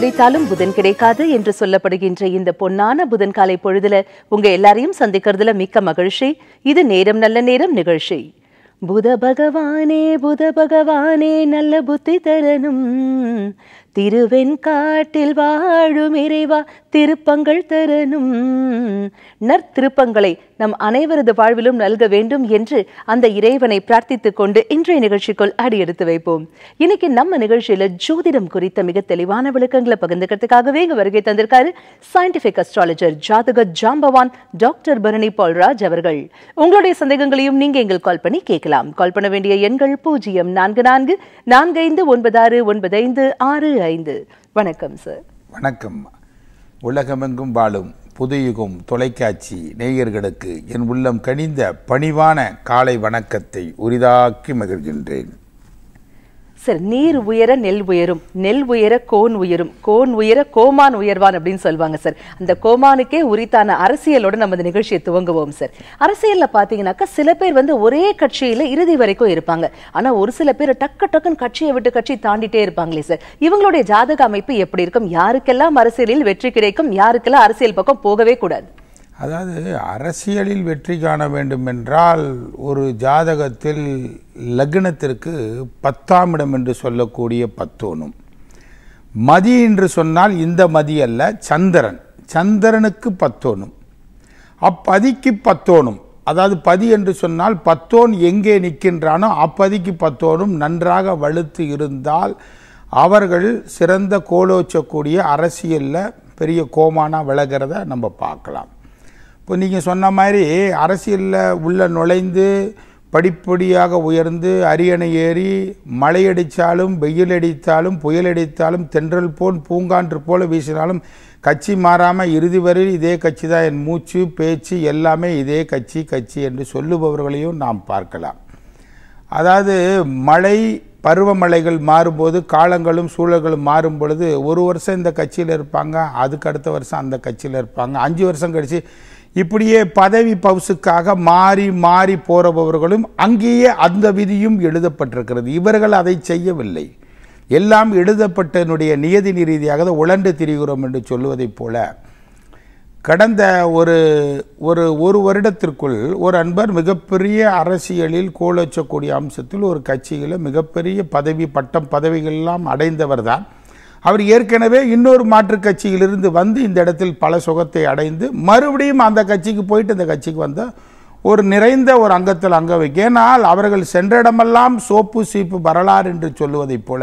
கிடைத்தாலும் புதன் கிடைக்காது என்று சொல்லப்படுகின்ற இந்த பொன்னான புதன் காலை பொழுதுல உங்க எல்லாரையும் சந்திக்கிறதுல மிக்க மகிழ்ச்சி இது நேரம் நல்ல நேரம் நிகழ்ச்சி புத பகவானே புத பகவானே நல்ல புத்தி தரணும் திருவெண்காட்டில் வாழும் இறைவா திருப்பங்கள் தரணும் நற்திருப்பங்களை நம் அனைவரது வாழ்விலும் நல்க வேண்டும் என்று அந்த இறைவனை பிரார்த்தித்துக் கொண்டு இன்றைய நிகழ்ச்சிக்குள் அடியெடுத்து வைப்போம் இன்னைக்கு நம்ம நிகழ்ச்சியில ஜோதிடம் குறித்த மிக தெளிவான விளக்கங்களை பகிர்ந்துக்கிறதுக்காகவே இங்கு வருகை தந்திருக்காரு சயின்டிபிக் அஸ்ட்ராலஜர் ஜாதக ஜாம்பவான் டாக்டர் பரணி பால்ராஜ் அவர்கள் உங்களுடைய சந்தேகங்களையும் நீங்க எங்கள் கால் பண்ணி கேட்கலாம் கால் பண்ண வேண்டிய எண்கள் பூஜ்ஜியம் நான்கு நான்கு நான்கு ஐந்து ஒன்பது ஆறு ஒன்பது ஐந்து ஆறு ஐந்து வணக்கம் சார் வணக்கம் உலகமெங்கும் வாழும் புதுயுகம் தொலைக்காட்சி நேயர்களுக்கு என் உள்ளம் கனிந்த பணிவான காலை வணக்கத்தை உரிதாக்கி மகிழ்கின்றேன் சரி நீர் உயர நெல் உயரும் நெல் உயர கோன் உயரும் கோன் உயர கோமான் உயர்வான் அப்படின்னு சொல்லுவாங்க சார் அந்த கோமானுக்கே உரித்தான அரசியலோட நம்ம இந்த நிகழ்ச்சியை துவங்குவோம் சார் அரசியல்ல பார்த்தீங்கன்னாக்கா சில பேர் வந்து ஒரே கட்சியில இறுதி வரைக்கும் இருப்பாங்க ஆனா ஒரு சில பேர் டக்கு டக்குன்னு கட்சியை விட்டு கட்சி தாண்டிட்டே இருப்பாங்களே சார் இவங்களுடைய ஜாதக அமைப்பு எப்படி இருக்கும் யாருக்கெல்லாம் அரசியலில் வெற்றி கிடைக்கும் யாருக்கெல்லாம் அரசியல் பக்கம் போகவே கூடாது அதாவது அரசியலில் வெற்றி காண வேண்டும் என்றால் ஒரு ஜாதகத்தில் லக்னத்திற்கு பத்தாம் இடம் என்று சொல்லக்கூடிய பத்தோனும் மதி என்று சொன்னால் இந்த மதி அல்ல சந்திரன் சந்திரனுக்கு பத்தோனும் அப்பதிக்கு பத்தோனும் அதாவது பதி என்று சொன்னால் பத்தோன் எங்கே நிற்கின்றானோ அப்பதிக்கு பத்தோனும் நன்றாக வலுத்து இருந்தால் அவர்கள் சிறந்த கோலோச்சக்கூடிய அரசியலில் பெரிய கோமானா விலகிறத நம்ம பார்க்கலாம் இப்போ நீங்கள் சொன்ன மாதிரி அரசியலில் உள்ள நுழைந்து படிப்படியாக உயர்ந்து அரியணை ஏறி மழையடித்தாலும் வெயில் அடித்தாலும் புயல் அடித்தாலும் தென்றல் போல் பூங்கான்று போல வீசினாலும் கட்சி மாறாமல் இறுதி வரை இதே கட்சி தான் என் மூச்சு பேச்சு எல்லாமே இதே கட்சி கட்சி என்று சொல்லுபவர்களையும் நாம் பார்க்கலாம் அதாவது மழை பருவமழைகள் மாறும்போது காலங்களும் சூழல்களும் மாறும் பொழுது ஒரு வருஷம் இந்த கட்சியில் இருப்பாங்க அதுக்கு அடுத்த வருஷம் அந்த கட்சியில் இருப்பாங்க அஞ்சு வருஷம் கழித்து இப்படியே பதவி பவுசுக்காக மாறி மாறி போறபவர்களும் அங்கேயே அந்த விதியும் எழுதப்பட்டிருக்கிறது இவர்கள் அதை செய்யவில்லை எல்லாம் எழுதப்பட்டனுடைய நியதி ரீதியாக உழண்டு திரிகிறோம் என்று சொல்லுவதைப் போல கடந்த ஒரு ஒரு ஒரு வருடத்திற்குள் ஒரு அன்பர் மிகப்பெரிய அரசியலில் கோலச்சக்கூடிய அம்சத்தில் ஒரு கட்சியில் மிகப்பெரிய பதவி பட்டம் பதவிகள்லாம் அடைந்தவர் தான் அவர் ஏற்கனவே இன்னொரு மாற்றுக் கட்சியிலிருந்து வந்து இந்த இடத்தில் பல சுகத்தை அடைந்து மறுபடியும் அந்த கட்சிக்கு போயிட்டு இந்த கட்சிக்கு வந்த ஒரு நிறைந்த ஒரு அங்கத்தில் அங்க வைக்க ஏனால் அவர்கள் சென்ற இடமெல்லாம் சோப்பு சீப்பு வரலாறு என்று சொல்லுவதைப் போல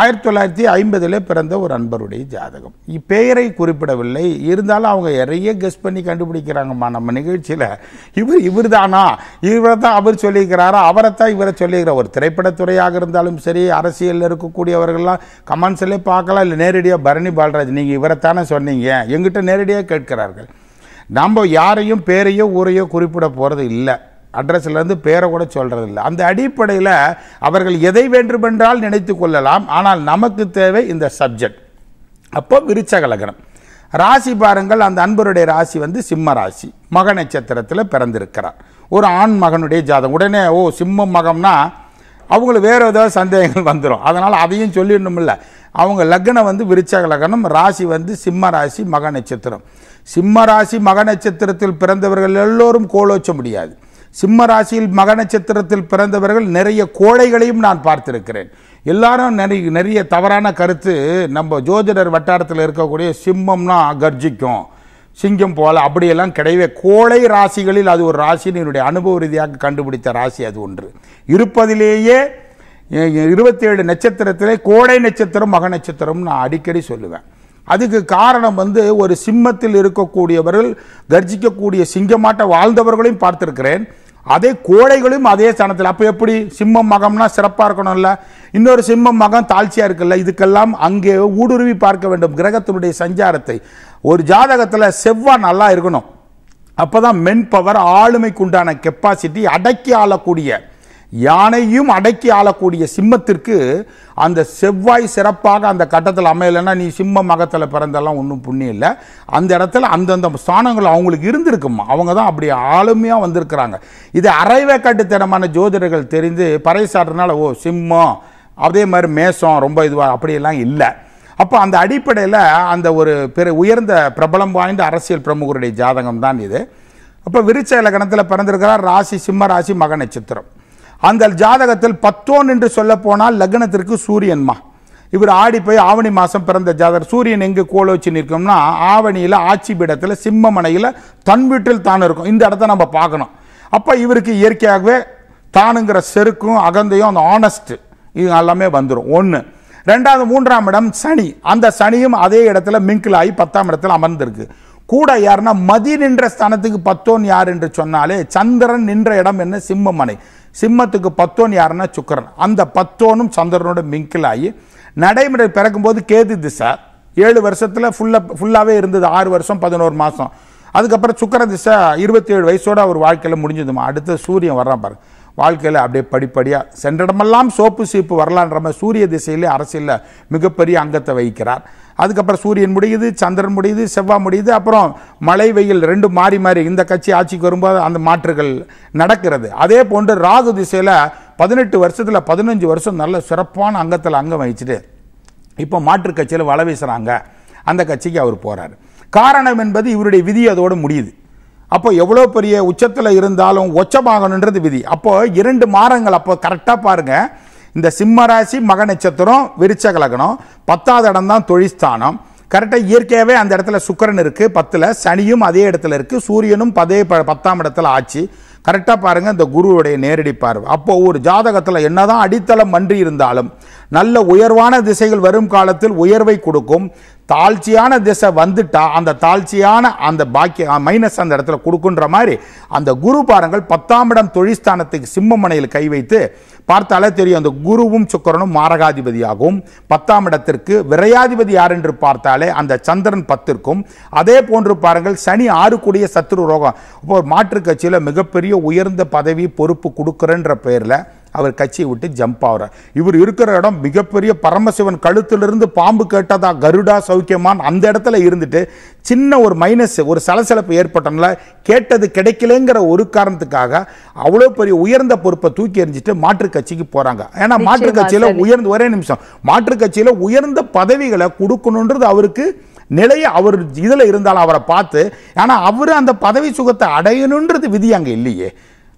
ஆயிரத்தி தொள்ளாயிரத்தி ஐம்பதில் பிறந்த ஒரு அன்பருடைய ஜாதகம் இப்பெயரை குறிப்பிடவில்லை இருந்தாலும் அவங்க நிறைய கெஸ் பண்ணி கண்டுபிடிக்கிறாங்கம்மா நம்ம நிகழ்ச்சியில் இவர் இவர் தானா இவரை தான் அவர் சொல்லியிருக்கிறாரா அவரைத்தான் இவரை சொல்லியிருக்கிற ஒரு திரைப்படத்துறையாக இருந்தாலும் சரி அரசியலில் இருக்கக்கூடியவர்கள்லாம் கமெண்ட்ஸ்லேயே பார்க்கலாம் இல்லை நேரடியாக பரணி பால்ராஜ் நீங்கள் இவரைத்தானே சொன்னீங்க எங்கிட்ட நேரடியாக கேட்கிறார்கள் நம்ம யாரையும் பேரையோ ஊரையோ குறிப்பிட போகிறது இல்லை அட்ரஸ்லேருந்து பேரை கூட சொல்கிறதில்ல அந்த அடிப்படையில் அவர்கள் எதை வேண்டுமென்றால் நினைத்து கொள்ளலாம் ஆனால் நமக்கு தேவை இந்த சப்ஜெக்ட் அப்போ விருச்ச கலகணம் ராசி பாருங்கள் அந்த அன்பருடைய ராசி வந்து சிம்ம ராசி மக நட்சத்திரத்தில் பிறந்திருக்கிறார் ஒரு ஆண் மகனுடைய ஜாதகம் உடனே ஓ சிம்மம் மகம்னா அவங்களுக்கு வேறு ஏதாவது சந்தேகங்கள் வந்துடும் அதனால் அதையும் சொல்லிடணும்ல அவங்க லக்னம் வந்து விருச்சக லக்னம் ராசி வந்து சிம்ம ராசி மக நட்சத்திரம் சிம்ம ராசி மக நட்சத்திரத்தில் பிறந்தவர்கள் எல்லோரும் கோலோச்ச முடியாது சிம்ம ராசியில் மக நட்சத்திரத்தில் பிறந்தவர்கள் நிறைய கோழைகளையும் நான் பார்த்திருக்கிறேன் எல்லாரும் நிறைய நிறைய தவறான கருத்து நம்ம ஜோதிடர் வட்டாரத்தில் இருக்கக்கூடிய சிம்மம்னா கர்ஜிக்கும் சிங்கம் போல அப்படியெல்லாம் கிடையவே கோழை ராசிகளில் அது ஒரு ராசின்னு என்னுடைய அனுபவ ரீதியாக கண்டுபிடித்த ராசி அது ஒன்று இருப்பதிலேயே இருபத்தேழு நட்சத்திரத்திலே கோடை நட்சத்திரம் மக நட்சத்திரம் நான் அடிக்கடி சொல்லுவேன் அதுக்கு காரணம் வந்து ஒரு சிம்மத்தில் இருக்கக்கூடியவர்கள் கர்ஜிக்கக்கூடிய சிங்கமாட்ட வாழ்ந்தவர்களையும் பார்த்திருக்கிறேன் அதே கோடைகளும் அதே ஸ்தானத்தில் அப்போ எப்படி சிம்மம் மகம்னா சிறப்பாக இருக்கணும்ல இன்னொரு சிம்மம் மகம் தாழ்ச்சியாக இருக்குல்ல இதுக்கெல்லாம் அங்கே ஊடுருவி பார்க்க வேண்டும் கிரகத்தினுடைய சஞ்சாரத்தை ஒரு ஜாதகத்தில் செவ்வாய் நல்லா இருக்கணும் அப்போ தான் மென்பவர் ஆளுமைக்குண்டான கெப்பாசிட்டி அடக்கி ஆளக்கூடிய யானையும் அடக்கி ஆளக்கூடிய சிம்மத்திற்கு அந்த செவ்வாய் சிறப்பாக அந்த கட்டத்தில் அமையலைன்னா நீ சிம்ம மகத்தில் பிறந்தெல்லாம் ஒன்றும் புண்ணியம் இல்லை அந்த இடத்துல அந்தந்த ஸ்தானங்கள் அவங்களுக்கு இருந்திருக்குமா அவங்க தான் அப்படி ஆளுமையாக வந்திருக்கிறாங்க இது அரைவேக்காட்டுத்தனமான ஜோதிடர்கள் தெரிந்து பறைசாடுறதுனால ஓ சிம்மம் அதே மாதிரி மேசம் ரொம்ப இதுவாக அப்படியெல்லாம் இல்லை அப்போ அந்த அடிப்படையில் அந்த ஒரு பெரு உயர்ந்த பிரபலம் வாய்ந்த அரசியல் பிரமுகருடைய ஜாதகம் தான் இது அப்போ விருச்ச இலக்கணத்தில் பிறந்திருக்கிறார் ராசி சிம்ம ராசி மக நட்சத்திரம் அந்த ஜாதகத்தில் பத்தோன் என்று சொல்ல போனால் லக்னத்திற்கு சூரியன்மா இவர் ஆடி போய் ஆவணி மாதம் பிறந்த ஜாதகர் சூரியன் எங்கே கோல வச்சு நிற்கும்னா ஆவணியில் ஆட்சி பீடத்தில் சிம்மமனையில் தன் வீட்டில் தான் இருக்கும் இந்த இடத்த நம்ம பார்க்கணும் அப்போ இவருக்கு இயற்கையாகவே தானுங்கிற செருக்கும் அகந்தையும் அந்த ஆனஸ்ட்டு இது எல்லாமே வந்துடும் ஒன்று ரெண்டாவது மூன்றாம் இடம் சனி அந்த சனியும் அதே இடத்துல மிங்கிள் ஆகி பத்தாம் இடத்துல அமர்ந்திருக்கு கூட யாருன்னா மதி நின்ற ஸ்தானத்துக்கு பத்தோன் யார் என்று சொன்னாலே சந்திரன் நின்ற இடம் என்ன சிம்மமனை சிம்மத்துக்கு பத்தோன் யாருன்னா சுக்கரன் அந்த பத்தோனும் சந்திரனோட மிங்கில் ஆகி நடைமுறை பிறக்கும்போது கேது திசை ஏழு வருஷத்தில் ஃபுல்லாக ஃபுல்லாகவே இருந்தது ஆறு வருஷம் பதினோரு மாதம் அதுக்கப்புறம் சுக்கர திசை இருபத்தி ஏழு வயசோடு அவர் வாழ்க்கையில் முடிஞ்சதுமா அடுத்து சூரியன் வர்றான் பாருங்க வாழ்க்கையில் அப்படியே படிப்படியாக சென்றிடமெல்லாம் சோப்பு சீப்பு வரலான்ற மாதிரி சூரிய திசையிலே அரசியலில் மிகப்பெரிய அங்கத்தை வகிக்கிறார் அதுக்கப்புறம் சூரியன் முடியுது சந்திரன் முடியுது செவ்வாய் முடியுது அப்புறம் மழை வெயில் ரெண்டு மாறி மாறி இந்த கட்சி ஆட்சிக்கு வரும்போது அந்த மாற்றுகள் நடக்கிறது அதே போன்று ராகு திசையில் பதினெட்டு வருஷத்தில் பதினஞ்சு வருஷம் நல்ல சிறப்பான அங்கத்தில் அங்கம் வகிச்சுட்டு இப்போ மாற்று கட்சியில் வள வீசுகிறாங்க அந்த கட்சிக்கு அவர் போகிறார் காரணம் என்பது இவருடைய விதி அதோடு முடியுது அப்போ எவ்வளோ பெரிய உச்சத்தில் இருந்தாலும் ஒச்சமாகணுன்றது விதி அப்போ இரண்டு மாதங்கள் அப்போ கரெக்டாக பாருங்கள் இந்த சிம்ம ராசி மக நட்சத்திரம் விருச்ச கலகணம் பத்தாவது இடம் தான் தொழிற்ஸ்தானம் கரெக்டாக இயற்கையாகவே அந்த இடத்துல சுக்கரன் இருக்குது பத்தில் சனியும் அதே இடத்துல இருக்குது சூரியனும் பதே ப பத்தாம் இடத்துல ஆச்சு கரெக்டாக பாருங்கள் இந்த குருவுடைய நேரடி பார்வை அப்போ ஒரு ஜாதகத்தில் என்ன தான் அடித்தளம் மன்றி இருந்தாலும் நல்ல உயர்வான திசைகள் வரும் காலத்தில் உயர்வை கொடுக்கும் தாழ்ச்சியான திசை வந்துட்டா அந்த தாழ்ச்சியான அந்த பாக்கிய மைனஸ் அந்த இடத்துல கொடுக்குன்ற மாதிரி அந்த குரு பாருங்கள் பத்தாம் இடம் தொழிஸ்தானத்துக்கு சிம்மமனையில் கை வைத்து பார்த்தாலே தெரியும் அந்த குருவும் சுக்கரனும் மாரகாதிபதியாகும் பத்தாம் இடத்திற்கு விரையாதிபதி யார் என்று பார்த்தாலே அந்த சந்திரன் பத்திற்கும் அதே போன்று பாருங்கள் சனி ஆறுக்குடிய சத்துரு ரோகம் இப்போ மாற்றுக் கட்சியில் மிகப்பெரிய உயர்ந்த பதவி பொறுப்பு கொடுக்குறன்ற பேரில் அவர் கட்சியை விட்டு ஜம்ப் ஆகிறார் இவர் இருக்கிற இடம் மிகப்பெரிய பரமசிவன் கழுத்திலிருந்து பாம்பு கேட்டதா கருடா சௌக்கியமான் அந்த இடத்துல இருந்துட்டு சின்ன ஒரு மைனஸ் ஒரு சலசலப்பு ஏற்பட்டனால கேட்டது கிடைக்கலங்கிற ஒரு காரணத்துக்காக அவ்வளோ பெரிய உயர்ந்த பொறுப்பை தூக்கி எறிஞ்சிட்டு மாற்றுக் கட்சிக்கு போகிறாங்க ஏன்னா மாற்றுக் கட்சியில் உயர்ந்த ஒரே நிமிஷம் மாற்றுக் கட்சியில் உயர்ந்த பதவிகளை கொடுக்கணுன்றது அவருக்கு நிலையை அவர் இதில் இருந்தாலும் அவரை பார்த்து ஆனால் அவர் அந்த பதவி சுகத்தை அடையணுன்றது விதி அங்கே இல்லையே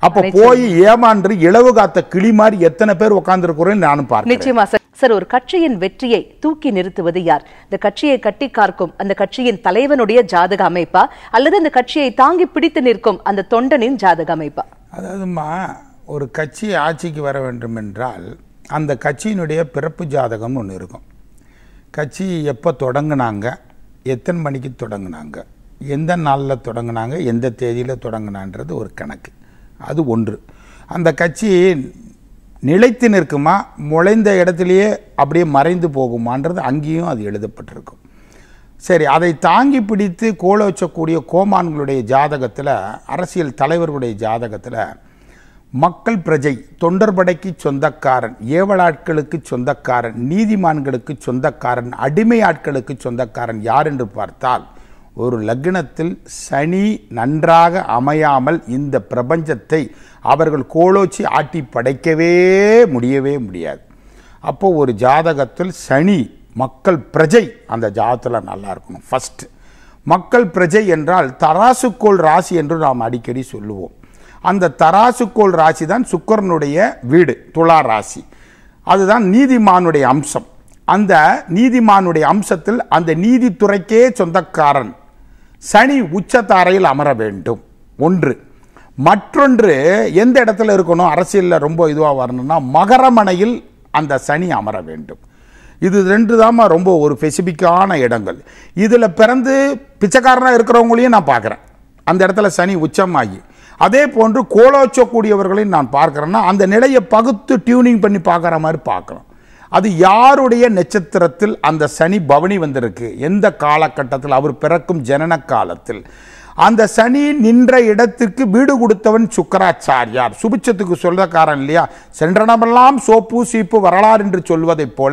அப்போ போய் ஏமாண்டு இளவு காத்த கிளி மாதிரி எத்தனை பேர் உட்கார்ந்துருக்கிறோம் நானும் பார்க்கிறேன் நிச்சயமா சார் சார் ஒரு கட்சியின் வெற்றியை தூக்கி நிறுத்துவது யார் இந்த கட்சியை கட்டி கார்க்கும் அந்த கட்சியின் தலைவனுடைய ஜாதக அமைப்பா அல்லது அந்த கட்சியை தாங்கி பிடித்து நிற்கும் அந்த தொண்டனின் ஜாதக அமைப்பா அதாவதுமா ஒரு கட்சி ஆட்சிக்கு வர வேண்டும் என்றால் அந்த கட்சியினுடைய பிறப்பு ஜாதகம்னு ஒன்று இருக்கும் கட்சி எப்போ தொடங்கினாங்க எத்தனை மணிக்கு தொடங்கினாங்க எந்த நாளில் தொடங்கினாங்க எந்த தேதியில் தொடங்கினான்றது ஒரு கணக்கு அது ஒன்று அந்த கட்சி நிலைத்து நிற்குமா முளைந்த இடத்துலையே அப்படியே மறைந்து போகுமான்றது அங்கேயும் அது எழுதப்பட்டிருக்கும் சரி அதை தாங்கி பிடித்து கோல வச்சக்கூடிய கோமான்களுடைய ஜாதகத்தில் அரசியல் தலைவர்களுடைய ஜாதகத்தில் மக்கள் பிரஜை தொண்டர்படைக்கு சொந்தக்காரன் ஏவலாட்களுக்கு சொந்தக்காரன் நீதிமான்களுக்கு சொந்தக்காரன் அடிமை ஆட்களுக்கு சொந்தக்காரன் யார் என்று பார்த்தால் ஒரு லக்னத்தில் சனி நன்றாக அமையாமல் இந்த பிரபஞ்சத்தை அவர்கள் கோலோச்சி ஆட்டி படைக்கவே முடியவே முடியாது அப்போ ஒரு ஜாதகத்தில் சனி மக்கள் பிரஜை அந்த ஜாதத்தில் நல்லா இருக்கணும் ஃபஸ்ட்டு மக்கள் பிரஜை என்றால் தராசுக்கோள் ராசி என்று நாம் அடிக்கடி சொல்லுவோம் அந்த தராசுக்கோள் ராசி தான் சுக்கரனுடைய வீடு துளா ராசி அதுதான் நீதிமானுடைய அம்சம் அந்த நீதிமானுடைய அம்சத்தில் அந்த நீதித்துறைக்கே சொந்தக்காரன் சனி உச்சத்தாரையில் அமர வேண்டும் ஒன்று மற்றொன்று எந்த இடத்துல இருக்கணும் அரசியலில் ரொம்ப இதுவாக வரணும்னா மகரமனையில் அந்த சனி அமர வேண்டும் இது ரெண்டு தாம்மா ரொம்ப ஒரு ஸ்பெசிஃபிக்கான இடங்கள் இதில் பிறந்து பிச்சைக்காரனாக இருக்கிறவங்களையும் நான் பார்க்குறேன் அந்த இடத்துல சனி உச்சமாகி அதே போன்று கோலோச்சக்கூடியவர்களையும் நான் பார்க்குறேன்னா அந்த நிலையை பகுத்து டியூனிங் பண்ணி பார்க்குற மாதிரி பார்க்குறோம் அது யாருடைய நட்சத்திரத்தில் அந்த சனி பவனி வந்திருக்கு எந்த காலகட்டத்தில் அவர் பிறக்கும் ஜனன காலத்தில் அந்த சனி நின்ற இடத்திற்கு வீடு கொடுத்தவன் சுக்கராச்சாரியார் சுபிச்சத்துக்கு சொல்றக்காரன் இல்லையா சென்றனமெல்லாம் சோப்பு சீப்பு வரலாறு என்று சொல்வதைப் போல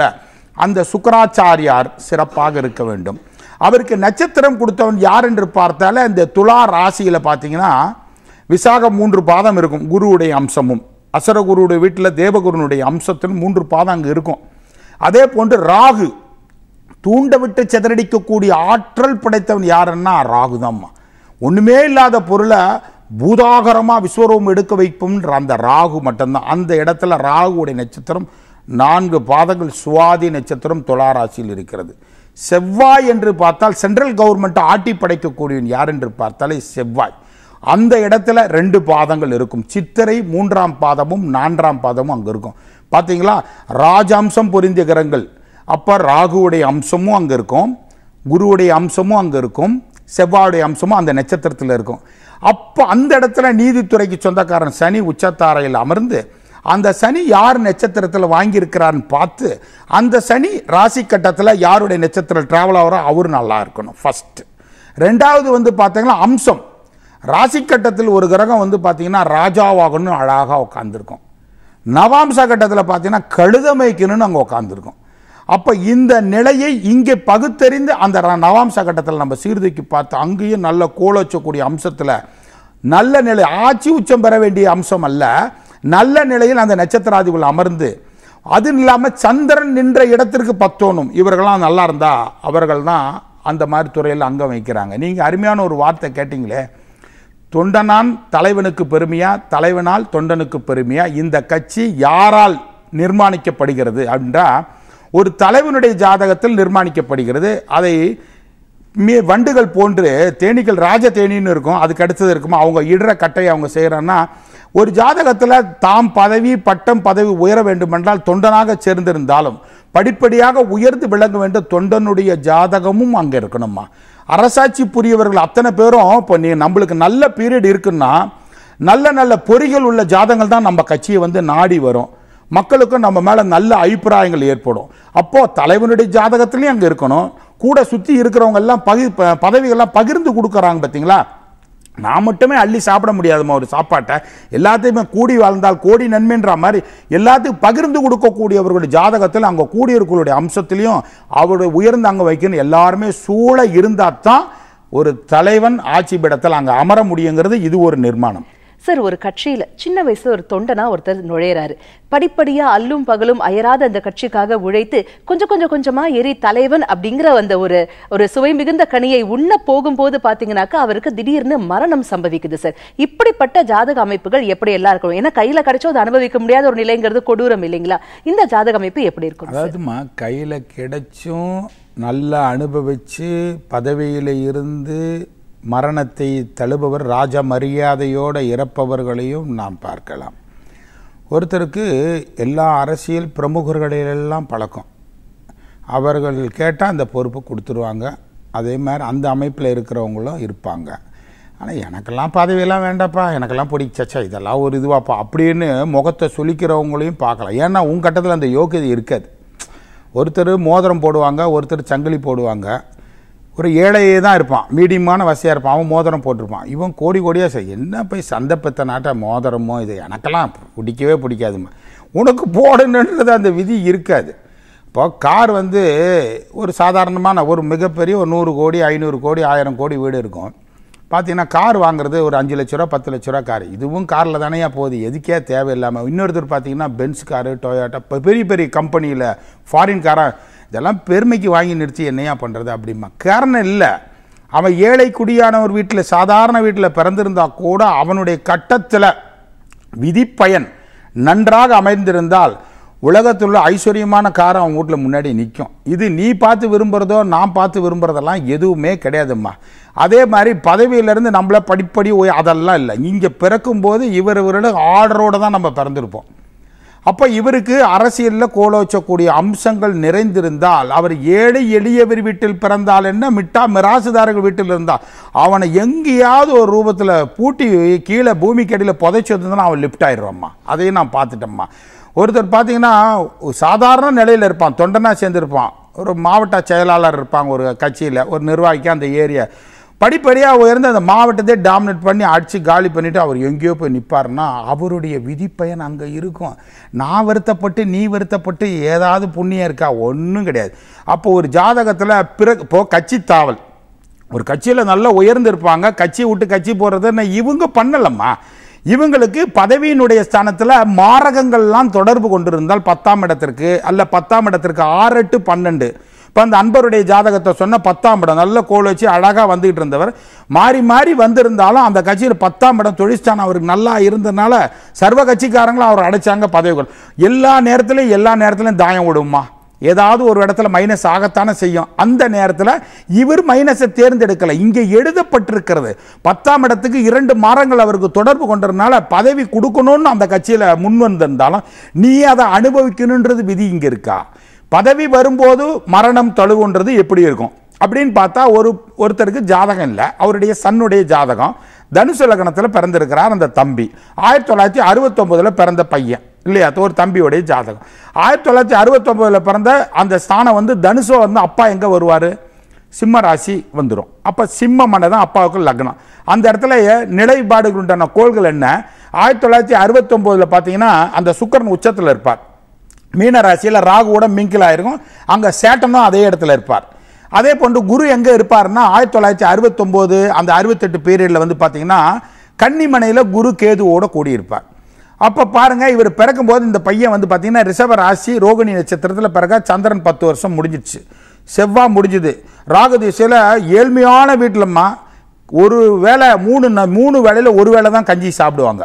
அந்த சுக்கராச்சாரியார் சிறப்பாக இருக்க வேண்டும் அவருக்கு நட்சத்திரம் கொடுத்தவன் யார் என்று பார்த்தாலே இந்த துலா ராசியில் பார்த்தீங்கன்னா விசாகம் மூன்று பாதம் இருக்கும் குருவுடைய அம்சமும் அசரகுருடைய வீட்டில் தேவகுருனுடைய அம்சத்தின் மூன்று பாதம் அங்கே இருக்கும் அதே போன்று ராகு தூண்டவிட்டு செதறடிக்கக்கூடிய ஆற்றல் படைத்தவன் யாருன்னா ராகு தான் ஒன்றுமே இல்லாத பொருளை பூதாகரமாக விஸ்வரூபம் எடுக்க வைப்போம்ன்ற அந்த ராகு மட்டும்தான் அந்த இடத்துல ராகுடைய நட்சத்திரம் நான்கு பாதங்கள் சுவாதி நட்சத்திரம் துளாராசியில் இருக்கிறது செவ்வாய் என்று பார்த்தால் சென்ட்ரல் கவர்மெண்ட் ஆட்டி படைக்கக்கூடியவன் யார் என்று பார்த்தாலே செவ்வாய் அந்த இடத்துல ரெண்டு பாதங்கள் இருக்கும் சித்திரை மூன்றாம் பாதமும் நான்காம் பாதமும் அங்கே இருக்கும் பார்த்தீங்களா ராஜாம்சம் பொருந்திய கிரகங்கள் அப்போ ராகுவுடைய அம்சமும் அங்கே இருக்கும் குருவுடைய அம்சமும் அங்கே இருக்கும் செவ்வாயுடைய அம்சமும் அந்த நட்சத்திரத்தில் இருக்கும் அப்போ அந்த இடத்துல நீதித்துறைக்கு சொந்தக்காரன் சனி உச்சத்தாரையில் அமர்ந்து அந்த சனி யார் நட்சத்திரத்தில் வாங்கியிருக்கிறான்னு பார்த்து அந்த சனி ராசி கட்டத்தில் யாருடைய நட்சத்திரம் ட்ராவல் ஆகிறோம் அவர் நல்லா இருக்கணும் ஃபஸ்ட்டு ரெண்டாவது வந்து பார்த்தீங்கன்னா அம்சம் ராசி கட்டத்தில் ஒரு கிரகம் வந்து பார்த்திங்கன்னா ராஜாவாகணும்னு அழகாக உட்காந்துருக்கும் நவாம்ச கட்டத்தில் பார்த்தீங்கன்னா கழுதமைக்கணும்னு அங்கே உட்காந்துருக்கும் அப்போ இந்த நிலையை இங்கே பகுத்தறிந்து அந்த நவாம்சா கட்டத்தில் நம்ம சீர்தூக்கி பார்த்து அங்கேயும் நல்ல வச்சக்கூடிய அம்சத்தில் நல்ல நிலை ஆட்சி உச்சம் பெற வேண்டிய அம்சம் அல்ல நல்ல நிலையில் அந்த நட்சத்திராதிபதி அமர்ந்து அது இல்லாமல் சந்திரன் நின்ற இடத்திற்கு பத்தோணும் இவர்கள்லாம் நல்லா இருந்தால் அவர்கள் தான் அந்த மாதிரி துறையில் அங்கம் வைக்கிறாங்க நீங்கள் அருமையான ஒரு வார்த்தை கேட்டிங்களே தொண்டனான் தலைவனுக்கு பெருமையா தலைவனால் தொண்டனுக்கு பெருமையா இந்த கட்சி யாரால் நிர்மாணிக்கப்படுகிறது அப்படின்றா ஒரு தலைவனுடைய ஜாதகத்தில் நிர்மாணிக்கப்படுகிறது அதை மே வண்டுகள் போன்று தேனீக்கள் ராஜ தேனின்னு இருக்கும் அதுக்கு அடுத்தது இருக்குமா அவங்க இடுற கட்டையை அவங்க செய்கிறான்னா ஒரு ஜாதகத்தில் தாம் பதவி பட்டம் பதவி உயர வேண்டுமென்றால் தொண்டனாக சேர்ந்திருந்தாலும் படிப்படியாக உயர்ந்து விளங்க வேண்டும் தொண்டனுடைய ஜாதகமும் அங்கே இருக்கணுமா அரசாட்சி புரியவர்கள் அத்தனை பேரும் இப்போ நீ நம்மளுக்கு நல்ல பீரியட் இருக்குன்னா நல்ல நல்ல பொறிகள் உள்ள ஜாதங்கள் தான் நம்ம கட்சியை வந்து நாடி வரும் மக்களுக்கும் நம்ம மேலே நல்ல அபிப்பிராயங்கள் ஏற்படும் அப்போது தலைவனுடைய ஜாதகத்துலேயும் அங்கே இருக்கணும் கூட சுற்றி இருக்கிறவங்க எல்லாம் பகி பதவிகள்லாம் பகிர்ந்து கொடுக்குறாங்க பார்த்தீங்களா நான் மட்டுமே அள்ளி சாப்பிட முடியாதுமா ஒரு சாப்பாட்டை எல்லாத்தையுமே கூடி வாழ்ந்தால் கோடி நன்மைன்ற மாதிரி எல்லாத்தையும் பகிர்ந்து கொடுக்கக்கூடியவர்களுடைய ஜாதகத்தில் அங்கே கூடியவர்களுடைய அம்சத்திலையும் அவருடைய உயர்ந்து அங்கே வைக்கணும் எல்லாருமே சூழ இருந்தால் தான் ஒரு தலைவன் ஆட்சி பிடத்தில் அங்கே அமர முடியுங்கிறது இது ஒரு நிர்மாணம் சார் ஒரு கட்சியில் சின்ன வயசில் ஒரு தொண்டனா ஒருத்தர் நுழையிறாரு படிப்படியாக அல்லும் பகலும் அயராத அந்த கட்சிக்காக உழைத்து கொஞ்சம் கொஞ்சம் கொஞ்சமாக எரி தலைவன் அப்படிங்கிற அந்த ஒரு ஒரு சுவை மிகுந்த கனியை உண்ண போகும்போது பார்த்தீங்கன்னாக்கா அவருக்கு திடீர்னு மரணம் சம்பவிக்குது சார் இப்படிப்பட்ட ஜாதக அமைப்புகள் எப்படி எல்லாம் இருக்கணும் ஏன்னா கையில் கிடைச்சோ அதை அனுபவிக்க முடியாத ஒரு நிலைங்கிறது கொடூரம் இல்லைங்களா இந்த ஜாதக அமைப்பு எப்படி இருக்கும் அதாவதுமா கையில் கிடைச்சும் நல்லா அனுபவிச்சு பதவியில் இருந்து மரணத்தை தழுபவர் ராஜ மரியாதையோடு இறப்பவர்களையும் நாம் பார்க்கலாம் ஒருத்தருக்கு எல்லா அரசியல் பிரமுகர்களிலெல்லாம் பழக்கம் அவர்கள் கேட்டால் அந்த பொறுப்பு கொடுத்துருவாங்க அதே மாதிரி அந்த அமைப்பில் இருக்கிறவங்களும் இருப்பாங்க ஆனால் எனக்கெல்லாம் பதவியெல்லாம் வேண்டாப்பா எனக்கெல்லாம் பிடிச்சச்சா இதெல்லாம் ஒரு இதுவாப்பா அப்படின்னு முகத்தை சுழிக்கிறவங்களையும் பார்க்கலாம் ஏன்னா உன் கட்டத்தில் அந்த யோக்கியது இருக்காது ஒருத்தர் மோதிரம் போடுவாங்க ஒருத்தர் சங்கிலி போடுவாங்க ஒரு ஏழையே தான் இருப்பான் மீடியமான வசதியாக இருப்பான் அவன் மோதிரம் போட்டிருப்பான் இவன் கோடி கோடியாக சரி என்ன போய் சந்தை பெத்த நாட்டை மோதிரமோ இது எனக்கெல்லாம் பிடிக்கவே பிடிக்காதுமா உனக்கு போடணுன்றது அந்த விதி இருக்காது இப்போ கார் வந்து ஒரு சாதாரணமான ஒரு மிகப்பெரிய ஒரு நூறு கோடி ஐநூறு கோடி ஆயிரம் கோடி வீடு இருக்கும் பார்த்தீங்கன்னா கார் வாங்குறது ஒரு அஞ்சு லட்ச ரூபா பத்து லட்ச ரூபா கார் இதுவும் காரில் தானேயா போகுது எதுக்கே தேவையில்லாமல் இன்னொருத்தர் பார்த்தீங்கன்னா பென்ஸ் காரு டொயோட்டா பெரிய பெரிய கம்பெனியில் ஃபாரின் காராக இதெல்லாம் பெருமைக்கு வாங்கி நிறுத்தி என்னையா பண்ணுறது அப்படிமா காரணம் இல்லை அவன் ஏழை குடியானவர் வீட்டில் சாதாரண வீட்டில் பிறந்திருந்தா கூட அவனுடைய கட்டத்தில் விதிப்பயன் நன்றாக அமைந்திருந்தால் உலகத்தில் உள்ள ஐஸ்வர்யமான காரம் அவன் வீட்டில் முன்னாடி நிற்கும் இது நீ பார்த்து விரும்புகிறதோ நான் பார்த்து விரும்புகிறதெல்லாம் எதுவுமே கிடையாதும்மா அதே மாதிரி பதவியிலேருந்து நம்மளை படிப்படி அதெல்லாம் இல்லை இங்கே பிறக்கும்போது இவர் இவரோட ஆர்டரோடு தான் நம்ம பிறந்திருப்போம் அப்போ இவருக்கு அரசியலில் கோல வச்சக்கூடிய அம்சங்கள் நிறைந்திருந்தால் அவர் ஏழை எளியவர் வீட்டில் பிறந்தால் என்ன மிட்டா மிராசுதாரர்கள் வீட்டில் இருந்தால் அவனை எங்கேயாவது ஒரு ரூபத்தில் பூட்டி கீழே பூமிக்கு அடியில் புதைச்சி அவன் லிஃப்ட் ஆயிடுவாம்மா அதையும் நான் பார்த்துட்டோம்மா ஒருத்தர் பார்த்தீங்கன்னா சாதாரண நிலையில் இருப்பான் தொண்டனாக சேர்ந்துருப்பான் ஒரு மாவட்ட செயலாளர் இருப்பாங்க ஒரு கட்சியில் ஒரு நிர்வாகிக்கு அந்த ஏரியா படிப்படியாக உயர்ந்து அந்த மாவட்டத்தை டாமினேட் பண்ணி அடித்து காலி பண்ணிவிட்டு அவர் எங்கேயோ போய் நிற்பார்னா அவருடைய விதிப்பயன் அங்கே இருக்கும் நான் வருத்தப்பட்டு நீ வருத்தப்பட்டு ஏதாவது புண்ணியம் இருக்கா ஒன்றும் கிடையாது அப்போ ஒரு ஜாதகத்தில் பிறகு இப்போது கட்சி தாவல் ஒரு கட்சியில் நல்லா உயர்ந்திருப்பாங்க கட்சி விட்டு கட்சி போடுறதுன்னா இவங்க பண்ணலம்மா இவங்களுக்கு பதவியினுடைய ஸ்தானத்தில் மாரகங்கள்லாம் தொடர்பு கொண்டிருந்தால் பத்தாம் இடத்திற்கு அல்ல பத்தாம் இடத்திற்கு ஆறு எட்டு பன்னெண்டு இப்போ அந்த அன்பருடைய ஜாதகத்தை சொன்ன பத்தாம் இடம் நல்ல கோல் வச்சு அழகாக வந்துகிட்டு இருந்தவர் மாறி மாறி வந்திருந்தாலும் அந்த கட்சியில் பத்தாம் இடம் தொழிற்சான அவருக்கு நல்லா இருந்ததுனால சர்வ கட்சிக்காரங்களும் அவர் அடைச்சாங்க பதவிகள் எல்லா நேரத்துலையும் எல்லா நேரத்துலையும் தாயம் விடுமா ஏதாவது ஒரு இடத்துல மைனஸ் ஆகத்தானே செய்யும் அந்த நேரத்தில் இவர் மைனஸை தேர்ந்தெடுக்கலை இங்கே எழுதப்பட்டிருக்கிறது பத்தாம் இடத்துக்கு இரண்டு மாதங்கள் அவருக்கு தொடர்பு கொண்டதுனால பதவி கொடுக்கணும்னு அந்த கட்சியில் முன் வந்திருந்தாலும் நீ அதை அனுபவிக்கணுன்றது விதி இங்கே இருக்கா பதவி வரும்போது மரணம் தழுவுன்றது எப்படி இருக்கும் அப்படின்னு பார்த்தா ஒரு ஒருத்தருக்கு ஜாதகம் இல்லை அவருடைய சன்னுடைய ஜாதகம் தனுசு லக்னத்தில் பிறந்திருக்கிறார் அந்த தம்பி ஆயிரத்தி தொள்ளாயிரத்தி அறுபத்தொம்போதில் பிறந்த பையன் இல்லையா ஒரு தம்பியுடைய ஜாதகம் ஆயிரத்தி தொள்ளாயிரத்தி அறுபத்தொம்போதில் பிறந்த அந்த ஸ்தானம் வந்து தனுசோ வந்து அப்பா எங்கே வருவார் சிம்ம ராசி வந்துடும் அப்போ சிம்ம மனை தான் அப்பாவுக்கு லக்னம் அந்த இடத்துல நிலைப்பாடுகள் உண்டான கோள்கள் என்ன ஆயிரத்தி தொள்ளாயிரத்தி அறுபத்தொம்போதில் பார்த்தீங்கன்னா அந்த சுக்கரன் உச்சத்தில் இருப்பார் மீன ராசியில் ராகுவோட மிங்கிலாக இருக்கும் அங்கே சேட்டனும் அதே இடத்துல இருப்பார் அதே போன்று குரு எங்கே இருப்பார்னா ஆயிரத்தி தொள்ளாயிரத்தி அறுபத்தொம்போது அந்த அறுபத்தெட்டு பீரியடில் வந்து பார்த்தீங்கன்னா கன்னிமனையில் குரு கேதுவோட கூடியிருப்பார் அப்போ பாருங்கள் இவர் பிறக்கும்போது இந்த பையன் வந்து பார்த்தீங்கன்னா ரிஷப ராசி ரோகிணி நட்சத்திரத்தில் பிறகு சந்திரன் பத்து வருஷம் முடிஞ்சிடுச்சு செவ்வாய் முடிஞ்சுது ராகு திசையில் ஏழ்மையான வீட்டிலம்மா ஒரு வேளை மூணு மூணு வேலையில் ஒரு வேலை தான் கஞ்சி சாப்பிடுவாங்க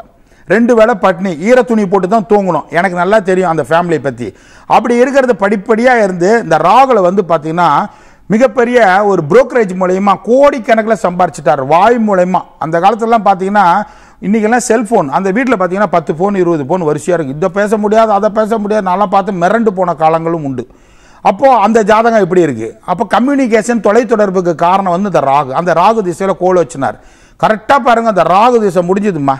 ரெண்டு வேளை பட்னி ஈர துணி போட்டு தான் தூங்கணும் எனக்கு நல்லா தெரியும் அந்த ஃபேமிலியை பற்றி அப்படி இருக்கிறது படிப்படியாக இருந்து இந்த ராகுல வந்து பார்த்திங்கன்னா மிகப்பெரிய ஒரு புரோக்கரேஜ் மூலயமா கோடிக்கணக்கில் சம்பாரிச்சிட்டார் வாய் மூலயமா அந்த காலத்துலலாம் பார்த்தீங்கன்னா இன்றைக்கெல்லாம் செல்ஃபோன் அந்த வீட்டில் பார்த்தீங்கன்னா பத்து ஃபோன் இருபது ஃபோன் வரிசையாக இருக்குது இதை பேச முடியாது அதை பேச முடியாது நல்லா பார்த்து மிரண்டு போன காலங்களும் உண்டு அப்போது அந்த ஜாதகம் இப்படி இருக்குது அப்போ கம்யூனிகேஷன் தொலைத்தொடர்புக்கு காரணம் வந்து இந்த ராகு அந்த ராகு திசையில் கோல் வச்சினார் கரெக்டாக பாருங்கள் அந்த ராகு திசை முடிஞ்சதுமா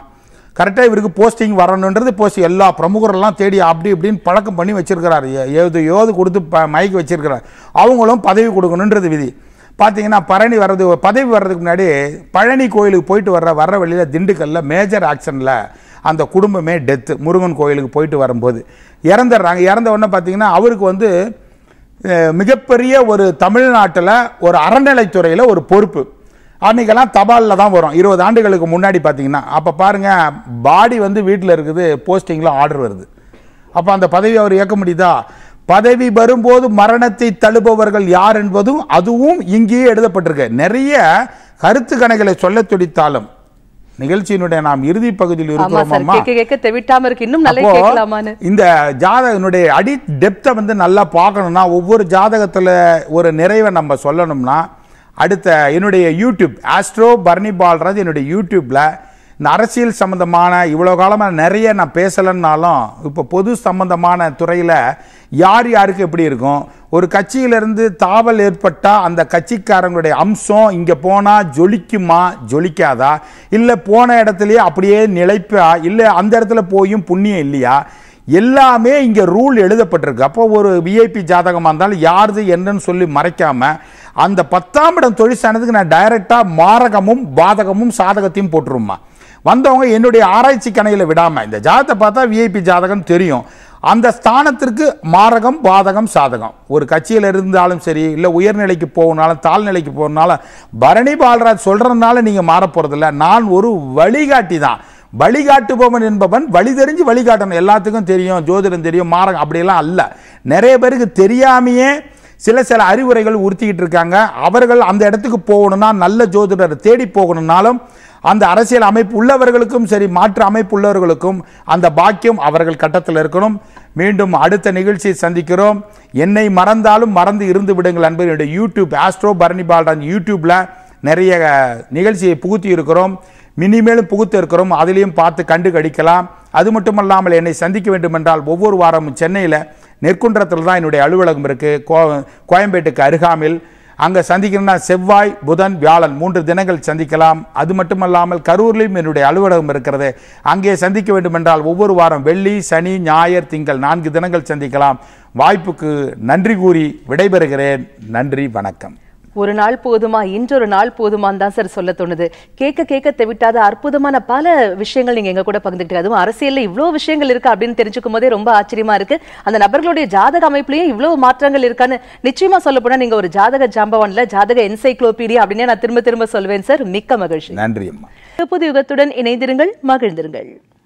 கரெக்டாக இவருக்கு போஸ்டிங் வரணுன்றது போஸ்ட் எல்லா பிரமுகரெல்லாம் தேடி அப்படி இப்படின்னு பழக்கம் பண்ணி வச்சுருக்கிறார் ஏது ஏது கொடுத்து ப மயக்கி வச்சுருக்கிறார் அவங்களும் பதவி கொடுக்கணுன்றது விதி பார்த்தீங்கன்னா பழனி வர்றது பதவி வர்றதுக்கு முன்னாடி பழனி கோயிலுக்கு போயிட்டு வர்ற வர்ற வழியில் திண்டுக்கல்லில் மேஜர் ஆக்ஷனில் அந்த குடும்பமே டெத்து முருகன் கோயிலுக்கு போயிட்டு வரும்போது இறந்துடுறாங்க இறந்த உடனே பார்த்தீங்கன்னா அவருக்கு வந்து மிகப்பெரிய ஒரு தமிழ்நாட்டில் ஒரு அறநிலைத்துறையில் ஒரு பொறுப்பு அன்றைக்கெல்லாம் தபாலில் தான் வரும் இருபது ஆண்டுகளுக்கு முன்னாடி பார்த்தீங்கன்னா அப்போ பாருங்கள் பாடி வந்து வீட்டில் இருக்குது போஸ்டிங்கில் ஆர்டர் வருது அப்போ அந்த பதவி அவர் ஏற்க முடியுதா பதவி வரும்போது மரணத்தை தழுபவர்கள் யார் என்பதும் அதுவும் இங்கேயே எழுதப்பட்டிருக்கு நிறைய கருத்து கணைகளை சொல்ல துடித்தாலும் நிகழ்ச்சியினுடைய நாம் இறுதி பகுதியில் இருக்கிறோம் இந்த ஜாதகனுடைய அடி டெப்த்தை வந்து நல்லா பார்க்கணும்னா ஒவ்வொரு ஜாதகத்தில் ஒரு நிறைவை நம்ம சொல்லணும்னா அடுத்த என்னுடைய யூடியூப் ஆஸ்ட்ரோ பர்னி பால்ராஜ் என்னுடைய யூடியூப்பில் இந்த அரசியல் சம்மந்தமான இவ்வளோ காலமாக நிறைய நான் பேசலைன்னாலும் இப்போ பொது சம்மந்தமான துறையில் யார் யாருக்கு எப்படி இருக்கும் ஒரு கட்சியிலேருந்து தாவல் ஏற்பட்டால் அந்த கட்சிக்காரங்களுடைய அம்சம் இங்கே போனால் ஜொலிக்குமா ஜொலிக்காதா இல்லை போன இடத்துலையே அப்படியே நிலைப்பா இல்லை அந்த இடத்துல போயும் புண்ணியம் இல்லையா எல்லாமே இங்கே ரூல் எழுதப்பட்டிருக்கு அப்போ ஒரு விஐபி ஜாதகமாக இருந்தாலும் யாருது என்னன்னு சொல்லி மறைக்காமல் அந்த பத்தாம் இடம் தொழிற்சானதுக்கு நான் டைரெக்டாக மாரகமும் பாதகமும் சாதகத்தையும் போட்டுருமா வந்தவங்க என்னுடைய ஆராய்ச்சி கணையில் விடாமல் இந்த ஜாதத்தை பார்த்தா விஐபி ஜாதகம் தெரியும் அந்த ஸ்தானத்திற்கு மாரகம் பாதகம் சாதகம் ஒரு கட்சியில் இருந்தாலும் சரி இல்லை உயர்நிலைக்கு போகணுனாலும் தாழ்நிலைக்கு போகணுனாலும் பரணி பால்ராஜ் சொல்கிறதுனால நீங்கள் மாறப்போகிறதில்ல போகிறதில்ல நான் ஒரு வழிகாட்டி தான் வழிகாட்டுபவன் என்பவன் வழி தெரிஞ்சு வழிகாட்டணும் எல்லாத்துக்கும் தெரியும் ஜோதிடம் தெரியும் மாரகம் அப்படியெல்லாம் அல்ல நிறைய பேருக்கு தெரியாமையே சில சில அறிவுரைகள் உறுத்திக்கிட்டு இருக்காங்க அவர்கள் அந்த இடத்துக்கு போகணும்னா நல்ல ஜோதிடர் தேடி போகணும்னாலும் அந்த அரசியல் அமைப்பு உள்ளவர்களுக்கும் சரி மாற்று அமைப்பு உள்ளவர்களுக்கும் அந்த பாக்கியம் அவர்கள் கட்டத்தில் இருக்கணும் மீண்டும் அடுத்த நிகழ்ச்சியை சந்திக்கிறோம் என்னை மறந்தாலும் மறந்து இருந்து விடுங்கள் அன்பு என்னுடைய யூடியூப் ஆஸ்ட்ரோ பரணி பால்ராஜ் யூடியூப்பில் நிறைய நிகழ்ச்சியை புகுத்தி இருக்கிறோம் மினிமேலும் புகுத்து இருக்கிறோம் அதிலையும் பார்த்து கண்டு கடிக்கலாம் அது மட்டுமல்லாமல் என்னை சந்திக்க வேண்டுமென்றால் ஒவ்வொரு வாரமும் சென்னையில் நெற்குன்றத்தில் தான் என்னுடைய அலுவலகம் இருக்குது கோ கோயம்பேட்டுக்கு அருகாமில் அங்கே சந்திக்கணும்னா செவ்வாய் புதன் வியாழன் மூன்று தினங்கள் சந்திக்கலாம் அது மட்டுமல்லாமல் கரூர்லேயும் என்னுடைய அலுவலகம் இருக்கிறது அங்கே சந்திக்க வேண்டுமென்றால் ஒவ்வொரு வாரம் வெள்ளி சனி ஞாயிறு திங்கள் நான்கு தினங்கள் சந்திக்கலாம் வாய்ப்புக்கு நன்றி கூறி விடைபெறுகிறேன் நன்றி வணக்கம் ஒரு நாள் போதுமா இன்றொரு நாள் போதுமான்னு தான் சார் சொல்ல தோணுது கேட்க கேட்க தவிட்டாத அற்புதமான பல விஷயங்கள் நீங்க எங்க கூட பகிர்ந்துட்டு அதுவும் அரசியல்ல இவ்வளவு விஷயங்கள் இருக்கு அப்படின்னு தெரிஞ்சுக்கும் போதே ரொம்ப ஆச்சரியமா இருக்கு அந்த நபர்களுடைய ஜாதக அமைப்புலயும் இவ்வளவு மாற்றங்கள் இருக்கான்னு நிச்சயமா சொல்ல போனா நீங்க ஒரு ஜாதக ஜாம்பவான்ல ஜாதக என்சைக்ளோபீடியா அப்படின்னே நான் திரும்ப திரும்ப சொல்வேன் சார் மிக்க மகிழ்ச்சி நன்றி புது யுகத்துடன் இணைந்திருங்கள் மகிழ்ந்திருங்கள்